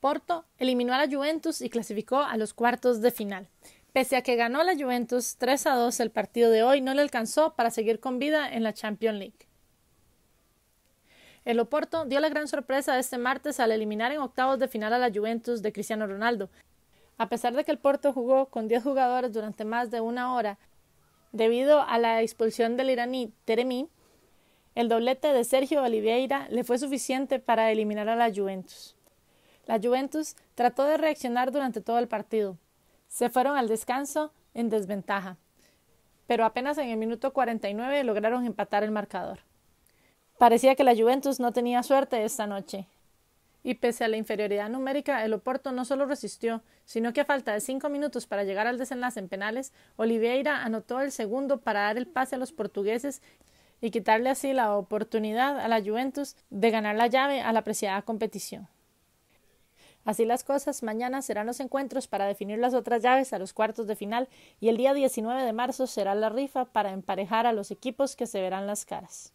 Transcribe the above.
Porto eliminó a la Juventus y clasificó a los cuartos de final. Pese a que ganó la Juventus 3 a 2 el partido de hoy, no le alcanzó para seguir con vida en la Champions League. El Oporto dio la gran sorpresa este martes al eliminar en octavos de final a la Juventus de Cristiano Ronaldo. A pesar de que el Porto jugó con 10 jugadores durante más de una hora, debido a la expulsión del iraní Teremi, el doblete de Sergio Oliveira le fue suficiente para eliminar a la Juventus. La Juventus trató de reaccionar durante todo el partido. Se fueron al descanso en desventaja, pero apenas en el minuto 49 lograron empatar el marcador. Parecía que la Juventus no tenía suerte esta noche. Y pese a la inferioridad numérica, el Oporto no solo resistió, sino que a falta de cinco minutos para llegar al desenlace en penales, Oliveira anotó el segundo para dar el pase a los portugueses y quitarle así la oportunidad a la Juventus de ganar la llave a la apreciada competición. Así las cosas, mañana serán los encuentros para definir las otras llaves a los cuartos de final y el día 19 de marzo será la rifa para emparejar a los equipos que se verán las caras.